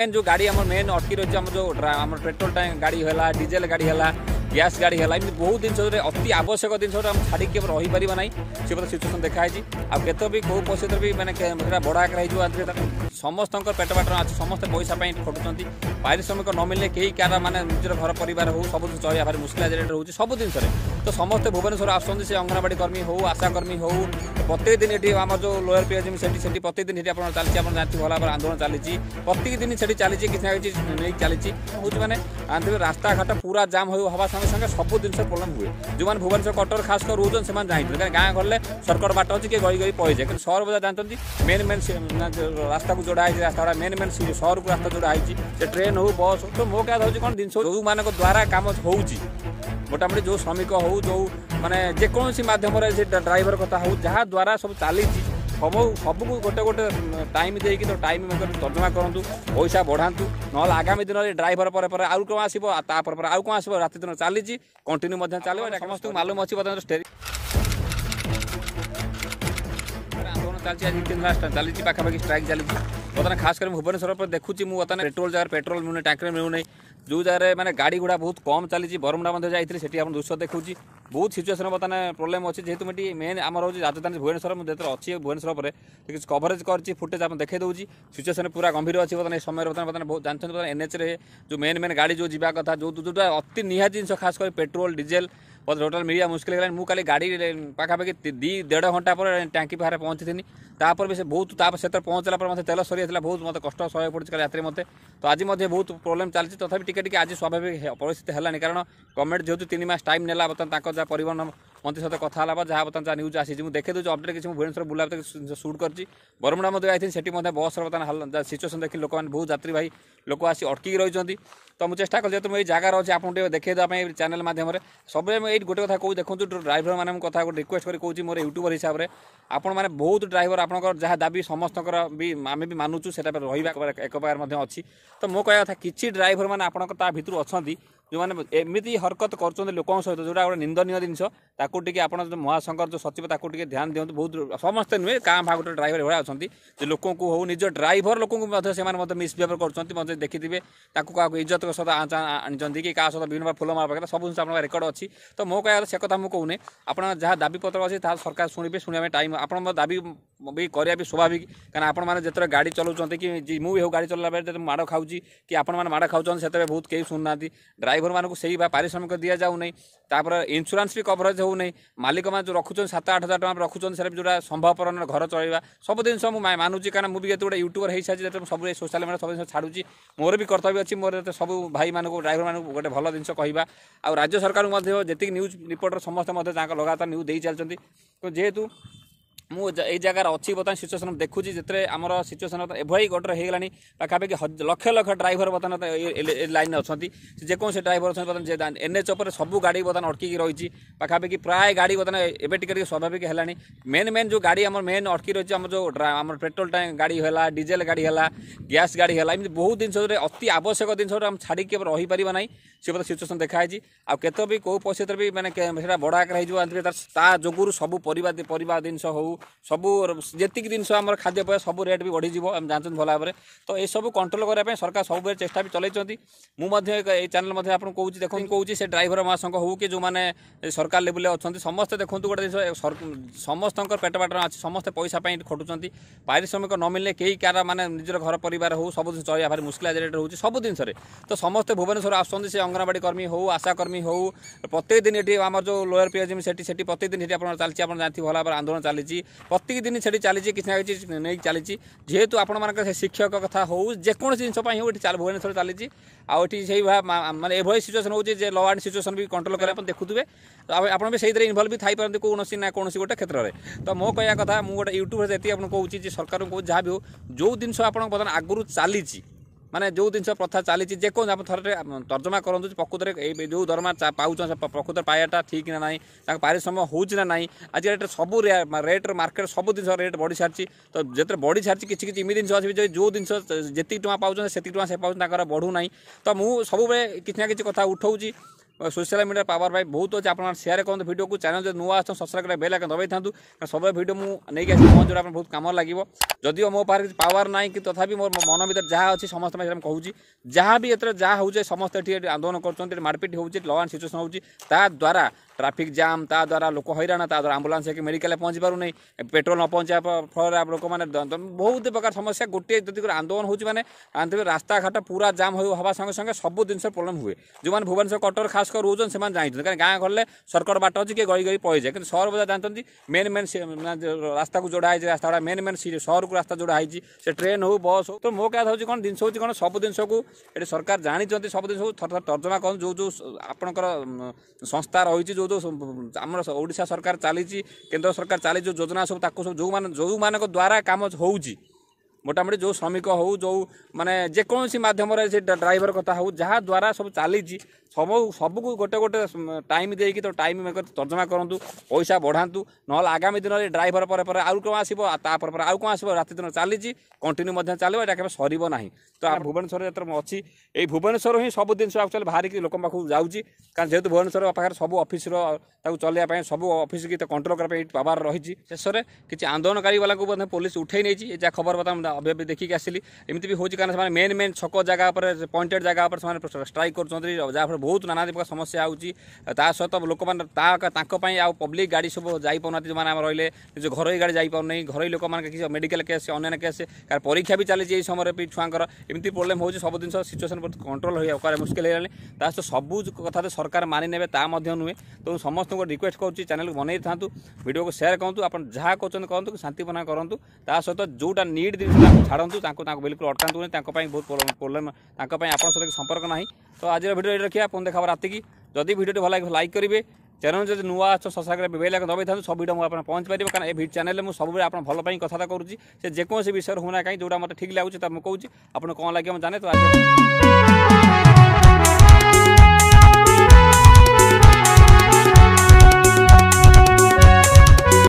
main ଯେଉଁ ଗାଡ଼ି ଆମର ମେନ୍ ଅଟକି ରହିଛି ଆମର ଯେଉଁ ଆମର ପେଟ୍ରୋଲ ଟ୍ୟାଙ୍କ ଗାଡ଼ି ହେଲା ଡିଜେଲ ଗାଡ଼ି ହେଲା ଗ୍ୟାସ୍ ଗାଡ଼ି ହେଲା ଏମିତି ବହୁତ ଜିନିଷରେ ଅତି ଆବଶ୍ୟକ ଜିନିଷରେ ଆମେ ଛାଡ଼ିକି ଆମେ ରହିପାରିବା ନାହିଁ ସେ ପ୍ରକାର ସିଚୁଏସନ୍ ଦେଖାହେଇଛି ଆଉ କେତେ ବି କେଉଁ ପରିସ୍ଥିତିରେ ବି ମାନେ ସେଟା ବଡ଼ ଆକାରରେ ହେଇଯିବ ଆଜି ସମସ୍ତଙ୍କର ପେଟ ପାଟଣା ଅଛି ସମସ୍ତେ ପଇସା ପାଇଁ ଖଟୁଛନ୍ତି ପାରିଶ୍ରମିକ ନ ମିଳିଲେ କେହି କାହାର ମାନେ ନିଜର ଘର ପରିବାର ହେଉ ସବୁ ଜିନିଷ ଚଳିବା ଭାରି ମୁସ୍କିଲ ରହୁଛି ସବୁ ଜିନିଷରେ ତ ସମସ୍ତେ ଭୁବନେଶ୍ୱର ଆସୁଛନ୍ତି ସେ ଅଙ୍ଗନବାଡ଼ି କର୍ମୀ ହେଉ ଆଶାକର୍ମୀ ହେଉ ପ୍ରତ୍ୟେକ ଦିନ ଏଠି ଆମର ଯେଉଁ ଲୋୟର ପି ଏଚ୍ ସେଠି ସେଠି ପ୍ରତ୍ୟେକ ଦିନ ସେଠି ଆପଣ ଚାଲିଛି ଆପଣ ଜାଣିଥିବେ ଭଲ ଭାବରେ ଆନ୍ଦୋଳନ ଚାଲିଛି ପ୍ରତ୍ୟେକ ଦିନ ସେଠି ଚାଲିଛି କିଛି ନା କିଛି ନେଇକି ଚାଲିଛି ହେଉଛି ମାନେ ଜାଣିଥିବେ ରାସ୍ତାଘାଟ ପୁରା ଜାମ୍ ହେଉ ହେବା ସାଙ୍ଗେ ସାଙ୍ଗେ ସବୁ ଜିନିଷ ପ୍ରୋବ୍ଲେମ୍ ହୁଏ ଯେଉଁମାନେ ଭୁବନେଶ୍ୱର କଟକ ଖାସ୍ କରି ରହୁଛନ୍ତି ସେମାନେ ଜାଣିଛନ୍ତି କାରଣ ଗାଁ ଗଲେ ସର୍କଟ ବାଟ ଅଛି କିଏ ଗଳି ଗଳି ପଳେଇଯାଏ କିନ୍ତୁ ସହର ବଜାର ଜାଣିଛନ୍ତି ମେନ୍ ମେନ୍ ରାସ୍ତାକୁ ଯୋଡ଼ା ହେଇଛି ରାସ୍ତାଗୁଡ଼ା ମେନ୍ ମେନ୍ ସହରକୁ ରାସ୍ତା ଯୋଡ଼ା ହେଇଛି ସେ ଟ୍ରେନ୍ ହେଉ ବସ୍ ହେଉ ତ ମୋ କଥା ହେଉଛି କ'ଣ ଜିନିଷ ଯେଉଁମାନଙ୍କ ଦ୍ୱାରା କାମ ହେଉଛି মোটামুটি ଯେଉଁ ଶ୍ରମିକ ହେଉ ହେଉ ଯେଉଁ ମାନେ ଯେକୌଣସି ମାଧ୍ୟମରେ ସେ ଡ୍ରାଇଭର କଥା ହେଉ ଯାହାଦ୍ୱାରା ସବୁ ଚାଲିଛି ସବୁ ସବୁକୁ ଗୋଟେ ଗୋଟେ ଟାଇମ୍ ଦେଇକି ତ ଟାଇମ୍ ମଧ୍ୟରେ ତର୍ଜମା କରନ୍ତୁ ପଇସା ବଢ଼ାନ୍ତୁ ନହେଲେ ଆଗାମୀ ଦିନରେ ଡ୍ରାଇଭର ପରେ ପରେ ଆଉ କ'ଣ ଆସିବ ତାପରେ ପରେ ଆଉ କ'ଣ ଆସିବ ରାତି ଦିନ ଚାଲିଛି କଣ୍ଟିନ୍ୟୁ ମଧ୍ୟ ଚାଲିବ ଏଇଟା ସମସ୍ତଙ୍କୁ ମାଲୁମ ଅଛି ବର୍ତ୍ତମାନ ଷ୍ଟେରି ଆନ୍ଦୋଳନ ଚାଲିଛି ଆଜି ତିନି ଚାଲିଛି ପାଖାପାଖି ଷ୍ଟ୍ରାଇକ୍ ଚାଲିଛି ବର୍ତ୍ତମାନ ଖାସ କରି ଭୁବନେଶ୍ୱର ଉପରେ ଦେଖୁଛି ମୁଁ ବର୍ତ୍ତମାନ ପେଟ୍ରୋଲ ଜାଗାରେ ପେଟ୍ରୋଲ ମିଳୁନି ଟ୍ୟାଙ୍କରେ ମିଳୁନି ଯେଉଁ ଜାଗାରେ ମାନେ ଗାଡ଼ି ଗୁଡ଼ା ବହୁତ କମ୍ ଚାଲିଛି ବରମୁଣ୍ଡା ମଧ୍ୟ ଯାଇଥିଲି ସେଠି ଆପଣ ଦୃଶ୍ୟ ଦେଖୁଛି ବହୁତ ସିଚୁଏସନ୍ ବର୍ତ୍ତମାନ ପ୍ରୋବ୍ଲେମ୍ ଅଛି ଯେହେତୁ ଏଠି ମେନ୍ ଆମର ହେଉଛି ରାଜଧାନୀ ଭୁବନେଶ୍ୱର ମୁଁ ଯେତେବେଳେ ଅଛି ଭୁବନେଶ୍ୱର ପରେ କିଛି କଭରେଜ କରିଛି ଫୁଟେଜ୍ ଆପଣ ଦେଖାଇ ଦେଉଛି ସିଚୁଏସନ୍ ପୁରା ଗମ୍ଭୀର ଅଛି ବର୍ତ୍ତମାନ ଏ ସମୟରେ ବର୍ତ୍ତମାନ ବର୍ତ୍ତମାନ ବହୁତ ଜାଣିଛନ୍ତି ବର୍ତ୍ତମାନ ଏନ୍ଏଚ୍ରେ ଯେଉଁ ମେନ୍ ମେନ୍ ଗାଡ଼ି ଯେଉଁ ଯିବା କଥା ଯେଉଁ ଯେଉଁଟା ଅତି ନିହାତି ଜିନିଷ ଖାସ କରି ପେଟ୍ରୋଲ ଡିଜେଲ बहुत टोटाल मिलेगा मुस्किल होगा मुझे कल गाड़ी पाखापाखि दी दे घंटा पर टांकी बाहर पहुंची तापर भी से बहुत ताप से पहुंचला पर मतलब तेल सरी बहुत मतलब कष्ट सह पड़ी कल रात तो आज मैं बहुत प्रोब्लम चलती तथा टी टे आज स्वाभाविक परिस्थित है कारण गवर्नमेंट जेहतु तीन मस टाइम ने बर्तन जहाँ पर मंत्री सहित कथा जहाँ बर्तन जहाँ न्यूज आज देखे दूसरे अपडेट किसी भुवनेश्वर बुलाते सुट कर बरमुडा मैं आई थी से बस बर्तन सिचुएसन देखिए लोक मैंने बहुत जत्री भाई लोक आस अटक रही तो मुझे चेस्टा कर जगह रही अच्छे आपको देखेदेव चैनल मध्यम सब এইট গোটে কথা কৌ দেখুন ড্রাইভর মানে কথা রিকোয়েস্ট করে কৌছি মোটর ইউট্যুবর হিসাবে আপন মানে বহুত ড্রাইভর আপনার যা দাবি সমস্ত আমি বি মানুছু সেটা রহবা একপ্রকার মধ্যে অ তো মো কথা কিছু ড্রাইভর মানে আপনার তা ভিতর অনেক ଯେଉଁମାନେ ଏମିତି ହରକତ କରୁଛନ୍ତି ଲୋକଙ୍କ ସହିତ ଯେଉଁଟା ଗୋଟେ ନିନ୍ଦନୀୟ ଜିନିଷ ତାକୁ ଟିକେ ଆପଣ ଯେଉଁ ମହାଶଙ୍କର ଯେଉଁ ସଚିବ ତାକୁ ଟିକେ ଧ୍ୟାନ ଦିଅନ୍ତୁ ବହୁତ ସମସ୍ତେ ନୁହେଁ କାଁ ଭାଗ ଗୋଟେ ଡ୍ରାଇଭର ଏଭଳିଆ ଅଛନ୍ତି ଯେ ଲୋକଙ୍କୁ ହଉ ନିଜ ଡ୍ରାଇଭର ଲୋକଙ୍କୁ ମଧ୍ୟ ସେମାନେ ମଧ୍ୟ ମିସବିହେଭ୍ କରୁଛନ୍ତି ମଧ୍ୟ ଦେଖିଥିବେ ତାକୁ କାହାକୁ ଇଜ୍ଜତଙ୍କ ସହିତ ଆଣିଛନ୍ତି କି କାହା ସହିତ ବିଭିନ୍ନ ପ୍ରକାର ମାଳ ପାଖରେ ସବୁ ଜିନିଷ ଆପଣଙ୍କ ରେକର୍ଡ଼ ଅଛି ତ ମୋ କହିବାର ସେ କଥା ମୁଁ କହୁନି ଆପଣ ଯାହା ଦାବିପତ୍ର ଅଛି ତାହା ସରକାର ଶୁଣିବେ ଶୁଣିବା ପାଇଁ ଟାଇମ୍ ଆପଣଙ୍କ ଦାବି ବି କରିବା ବି ସ୍ୱାଭାବିକ କାରଣ ଆପଣମାନେ ଯେତେବେଳେ ଗାଡ଼ି ଚଲାଉଛନ୍ତି କି ମୁଁ ବି ହେଉ ଗାଡ଼ି ଚଲାଇଲା ବେଳେ ଯେତେବେଳେ ମାଡ଼ ଖାଉଛି କି ଆପଣମାନେ ମାଡ଼ ଖାଉଛନ୍ତି ସେତେବେଳେ ବହୁତ କେହି ଶୁଣୁନାହାନ୍ତି ଡ୍ରାଇଭର ଭାଇ ଭଉଣୀମାନଙ୍କୁ ସେଇ ବା ପାରିଶ୍ରମିକ ଦିଆଯାଉନାହିଁ ତାପରେ ଇନ୍ସୁରାନ୍ସ ବି କଭରେଜ୍ ହେଉନାହିଁ ମାଲିକମାନେ ଯେଉଁ ରଖୁଛନ୍ତି ସାତ ଆଠ ହଜାର ଟଙ୍କା ରଖୁଛନ୍ତି ସେଟା ବି ଯେଉଁଟା ସମ୍ଭବପର ଘର ଚଳାଇବା ସବୁ ଜିନିଷ ମୁଁ ମାନୁଛି କାରଣ ମୁଁ ବି ଏତେ ଗୋଟେ ୟୁଟ୍ୟୁବର ହେଇସାରିଛି ଯେତେବେଳେ ସବୁ ଏ ସୋସିଆଲ ମିଡ଼ିଆ ସବୁ ଜିନିଷ ଛାଡ଼ୁଛି ମୋର ବି କର୍ତ୍ତବ୍ୟ ଅଛି ମୋର ସବୁ ଭାଇମାନଙ୍କୁ ଡ୍ରାଇଭରମାନଙ୍କୁ ଗୋଟେ ଭଲ ଜିନିଷ କହିବା ଆଉ ରାଜ୍ୟ ସରକାରଙ୍କୁ ମଧ୍ୟ ଯେତିକି ନ୍ୟୁଜ୍ ରିପୋର୍ଟର ସମସ୍ତେ ମଧ୍ୟ ତାଙ୍କ ଲଗାତାର ନ୍ୟୁଜ୍ ଦେଇ ଚାଲିଛନ୍ତି ତ ଯେହେତୁ ମୁଁ ଏଇ ଜାଗାରେ ଅଛି ବର୍ତ୍ତମାନ ସିଚୁଏସନ୍ ଦେଖୁଛି ଯେଥିରେ ଆମର ସିଚୁଏସନ୍ ଏଭଳି ଗୋଟେ ହେଇଗଲାଣି ପାଖାପାଖି ଲକ୍ଷ ଲକ୍ଷ ଡ୍ରାଇଭର ବର୍ତ୍ତମାନ ଲାଇନ୍ରେ ଅଛନ୍ତି ଯେକୌଣସି ଡ୍ରାଇଭର ଅଛନ୍ତି ବର୍ତ୍ତମାନ ଯେ ଏନ୍ଏଚ୍ ଉପରେ ସବୁ ଗାଡ଼ି ବର୍ତ୍ତମାନ ଅଟକିକି ରହିଛି ପାଖାପାଖି ପ୍ରାୟ ଗାଡ଼ି ବର୍ତ୍ତମାନ ଏବେ ଟିକେ ଟିକେ ସ୍ୱାଭାବିକ ହେଲାଣି ମେନ୍ ମେନ୍ ଯେଉଁ ଗାଡ଼ି ଆମର ମେନ୍ ଅଟକି ରହିଛି ଆମର ଯେଉଁ ଆମର ପେଟ୍ରୋଲ ଟ୍ୟାଙ୍କ ଗାଡ଼ି ହେଲା ଡିଜେଲ ଗାଡ଼ି ହେଲା ଗ୍ୟାସ୍ ଗାଡ଼ି ହେଲା ଏମିତି ବହୁତ ଜିନିଷରେ ଅତି ଆବଶ୍ୟକ ଜିନିଷ ଆମେ ଛାଡ଼ିକି କେବେ ରହିପାରିବା ନାହିଁ ସେ ବର୍ତ୍ତମାନ ସିଚୁଏସନ୍ ଦେଖାହେଇଛି ଆଉ କେତେ ବି କେଉଁ ପରିସ୍ଥିତିରେ ବି ମାନେ ସେଇଟା ବଡ଼ ଆକାର ହେଇଯିବ ତା ଯୋଗୁଁରୁ ସବୁ ପରିବା ପରିବା ଜିନିଷ ହେଉ ସବୁ ଯେତିକି ଜିନିଷ ଆମର ଖାଦ୍ୟପେୟ ସବୁ ରେଟ୍ ବି ବଢ଼ିଯିବ ଆମେ ଜାଣିଛନ୍ତି ଭଲ ଭାବରେ ତ ଏସବୁ କଣ୍ଟ୍ରୋଲ କରିବା ପାଇଁ ସରକାର ସବୁବେଳେ ଚେଷ୍ଟା ବି ଚଲାଇଛନ୍ତି ମୁଁ ମଧ୍ୟ ଏଇ ଚ୍ୟାନେଲ୍ ମଧ୍ୟ ଆପଣଙ୍କୁ କହୁଛି ଦେଖନ୍ତୁ କହୁଛି ସେ ଡ୍ରାଇଭର ମହାସଂଘ ହେଉ କି ଯେଉଁମାନେ ସରକାର ଲେବୁଲରେ ଅଛନ୍ତି ସମସ୍ତେ ଦେଖନ୍ତୁ ଗୋଟେ ଜିନିଷ ସମସ୍ତଙ୍କର ପେଟ ପାଟଣା ଅଛି ସମସ୍ତେ ପଇସା ପାଇଁ ଖଟୁଛନ୍ତି ପାରିଶ୍ରମିକ ନ ମିଳିଲେ କେହି କାହାର ମାନେ ନିଜର ଘର ପରିବାର ହେଉ ସବୁ ଜିନିଷ ଚଳିବା ଭାରି ମୁସ୍କିଲ ଆଜି ରେଟ୍ ରହୁଛି ସବୁ ଜିନିଷରେ ତ ସମସ୍ତେ ଭୁବନେଶ୍ୱର ଆସୁଛନ୍ତି ସେ ଅଙ୍ଗନବାଡ଼ି କର୍ମୀ ହେଉ ଆଶାକର୍ମୀ ହେଉ ପ୍ରତ୍ୟେକ ଦିନ ଏଠି ଆମର ଯେଉଁ ଲୋୟର ପିଆଜିମ୍ ସେଠି ସେଠି ପ୍ରତ୍ୟେକ ଦିନ ସେଠି ଆପଣ ଚାଲିଛି ଆପଣ ଜାଣିଥିବେ ଭଲ ଭାବରେ ଆନ୍ଦୋଳନ ଚାଲିଛି প্রত্যেক দিন সেটি চালিছে কিছু না কিছু নেই চালিছে যেহেতু আপনার সে শিক্ষক কথা হোক যেকোন জিনিস হোক এটি ভুবনেশ্বর চালিছে আউ সেই মানে এভাবে সিচুয়েশন হচ্ছে যে law and situation be control করে আপনার দেখুবে আপনার সেইদের ইনভলভ বি থাইপারতে কৌশি না কৌশি গোটে ক্ষেত্রে তো মো কথা মু গোটে ইউট্যুবরে যেতে আপনার কৌছি যে সরকার যা বি হোক যে জিনিস আপনার বর্তমানে আগুন চালিছে ମାନେ ଯେଉଁ ଜିନିଷ ପ୍ରଥା ଚାଲିଛି ଯେକୌଣସି ଆପଣ ଥରେ ତର୍ଜମା କରନ୍ତୁ ଯେ ପ୍ରକୃତରେ ଏଇ ଯେଉଁ ଦରମା ପାଉଛନ୍ତି ପ୍ରକୃତରେ ପାଇବାଟା ଠିକ୍ ନା ନାହିଁ ତାଙ୍କ ପାରିଶ୍ରମ ହେଉଛି ନା ନାହିଁ ଆଜି ରେଟ୍ ସବୁ ରେଟ୍ର ମାର୍କେଟ୍ ସବୁ ଜିନିଷ ରେଟ୍ ବଢ଼ି ସାରିଛି ତ ଯେତେବେଳେ ବଢ଼ି ସାରିଛି କିଛି କିଛି ଏମିତି ଜିନିଷ ଅଛି ଯେଉଁ ଜିନିଷ ଯେତିକି ଟଙ୍କା ପାଉଛନ୍ତି ସେତିକି ଟଙ୍କା ସେ ପାଉଛନ୍ତି ତାଙ୍କର ବଢ଼ୁନାହିଁ ତ ମୁଁ ସବୁବେଳେ କିଛି ନା କିଛି କଥା ଉଠାଉଛି সোশিয়াল মিডিয়া পাওয়ার পাই বহুত অছে আপনার সেয়ার করতে ভিডিওকে চ্যানেল যদি নূয়া আসছেন সবসক্রাইব করে বেল আইকন দবাই থাকুন কারণ সব ভিডিও মু নেই আসি পৌঁছে আপনার বহু কাম লাগিব যদিও মো পাখে কিছু পাওয়ার নাই কিন্তু তথাপি মো মন ভিতরে যা অছি সমস্ত সেটা কুচি যা বি এতে যা হচ্ছে সমস্ত এটি আন্দোলন করছেন মারপিট হচ্ছে ল আন্ড সিচুয়েসন হচ্ছে তা দ্বারা ટ્રાફિક જામ ତା ଦ୍ୱାରା ଲୋକ ହଇରାଣ ତା ଦ୍ୱାରା ଆମ୍ବୁଲାନ୍ସ ହେଇକି ମେଡ଼ିକାଲରେ ପହଞ୍ଚି ପାରୁନି ପେଟ୍ରୋଲ ନ ପହଞ୍ଚିବା ଫଳରେ ଲୋକମାନେ ବହୁତ ପ୍ରକାର ସମସ୍ୟା ଗୋଟିଏ ଯଦି ଆନ୍ଦୋଳନ ହେଉଛି ମାନେ ଜାଣିଥିବେ ରାସ୍ତାଘାଟ ପୁରା ଜାମ୍ ହେବା ସଙ୍ଗେ ସଙ୍ଗେ ସବୁ ଜିନିଷ ପ୍ରୋବ୍ଲେମ୍ ହୁଏ ଯେଉଁମାନେ ଭୁବନେଶ୍ୱର କଟକରେ ଖାସ କରି ରହୁଛନ୍ତି ସେମାନେ ଜାଣିଛନ୍ତି କାରଣ ଗାଁ ଗଲେ ସର୍କଟ ବାଟ ଅଛି କିଏ ଗଳି ଗଳି ପଳାଇଯାଏ କିନ୍ତୁ ସହର ବଜାର ଜାଣିଛନ୍ତି ମେନ୍ ମେନ୍ ରାସ୍ତାକୁ ଯୋଡ଼ା ହେଇଛି ରାସ୍ତାଗୁଡ଼ା ମେନ୍ ମେନ୍ ସହରକୁ ରାସ୍ତା ଯୋଡ଼ା ହେଇଛି ସେ ଟ୍ରେନ୍ ହେଉ ବସ୍ ହେଉ ତ ମୋ କଥା ହେଉଛି କ'ଣ ଜିନିଷ ହେଉଛି କ'ଣ ସବୁ ଜିନିଷକୁ ଏଠି ସରକାର ଜାଣିଛନ୍ତି ସବୁ ଜିନିଷକୁ ଥର ଥର ତର୍ଜମା କରନ୍ତୁ ଯେଉଁ ଯେଉଁ ଆପଣଙ୍କର ସଂସ୍ଥା ରହିଛି ଯେଉଁ ଯେଉଁ ଆମର ଓଡ଼ିଶା ସରକାର ଚାଲିଛି କେନ୍ଦ୍ର ସରକାର ଚାଲିଛି ଯେଉଁ ଯୋଜନା ସବୁ ତାକୁ ସବୁ ଯେଉଁମାନେ ଯେଉଁମାନଙ୍କ ଦ୍ୱାରା କାମ ହେଉଛି মোটামুটি যে শ্রমিক হোক যে মানে যেকোন মাধ্যমে সে ড্রাইভর কথা হোক যা দ্বারা সব চালিছি সব সবুক গোটে গোটে টাইম দিয়ে তো টাইম তর্জমা করতু পয়সা বঢ়াতু নহলে আগামী দিনের ড্রাইভর পরে পরে আউ কম আসব তাপরে পরে আউ কম আসব রাতে দিন চালিছি কন্টিনিউ চালব এটা কেবে সরব না তো ভুবনেশ্বর যেতে অছি এই ভুবনেশ্বর হি সব জিনিস আকচুয়ালি বাহারিকি লোক পাখু যাচ্ছি কারণ যেহেতু ভুবনেশ্বর পাখে সব অফিসর তাকে চলাইবা সব অফিসকে কন্ট্রোল করা পাওয়ার রয়েছে শেষে কিছু আন্দোলনকারী বালা পুলিশ উঠাই নিয়েছি যা খবর কথা अभी अभी देखिक आसली एमती भी होची कारण से ମେନ୍ मेन छक जगह पर पॉइंटेड जगह पर से स्ट्राइक କରୁଛନ୍ତି ଯାହାଫଳରେ ବହୁତ ନାନାଦି ପ୍ରକାର ସମସ୍ୟା ହେଉଛି ତା ସହିତ ଲୋକମାନେ ତାଙ୍କ ପାଇଁ ଆଉ ପବ୍ଲିକ୍ ଗାଡ଼ି ସବୁ ଯାଇପାରୁନାହାନ୍ତି ଯେଉଁମାନେ ଆମେ ରହିଲେ ନିଜ ଘରୋଇ ଗାଡ଼ି ଯାଇପାରୁନାହିଁ ଘରୋଇ ଲୋକମାନେ କିଛି ମେଡ଼ିକାଲ୍ କେସ୍ ଅନ୍ୟାନ୍ୟ କେସ୍ କାରଣ ପରୀକ୍ଷା ବି ଚାଲିଛି ଏହି ସମୟରେ ବି ଛୁଆଙ୍କର ଏମିତି ପ୍ରୋବ୍ଲେମ୍ ହେଉଛି ସବୁ ଜିନିଷ ସିଚୁଏସନ୍ ବହୁତ କଣ୍ଟ୍ରୋଲ ହେବା ମୁସ୍କିଲ ହେଇଗଲାଣି ତା ସହିତ ସବୁ କଥା ତ ସରକାର ମାନିନେବେ ତା ମଧ୍ୟ ନୁହେଁ ତେଣୁ ସମସ୍ତଙ୍କୁ ରିକ୍ୱେଷ୍ଟ କରୁଛି ଚ୍ୟାନେଲ୍କୁ ବନେଇଥାନ୍ତୁ ଭିଡ଼ିଓକୁ ସେୟାର କରନ୍ତୁ ଆପଣ ଯାହା କରୁଛନ୍ତି କରନ୍ତୁ ଶାନ୍ତିପନା କରନ୍ତୁ ତା ସହିତ ଯେଉଁଟା ନିଡ୍ ଜିନିଷ ছাড়ু তাঁর বিলকুল অটকাতে তাঁপাই বহু প্রোবলেম তাঁপাই আপনার সঙ্গে সম্পর্ক না তো আজকে ভিডিও এটি রাখা পুনে দেখা রাতে যদি ভিডিওটি ভাল লাগে লাইক করবে চ্যানেল যদি নূয় আছো সবসাগ্রে বিভিন্ন লাগে দবাই থাকে সব ভিডিও মু আপনার পৌঁছি পাব কারণ এই চ্যানেলে মু সবুলে আপনার ভাল পাই কথা করছি সে যেকোন বিষয় হোক না কিন্তু যেটা মতো ঠিক লাগুছে তা মু কোন লাগে জানে তো আজকে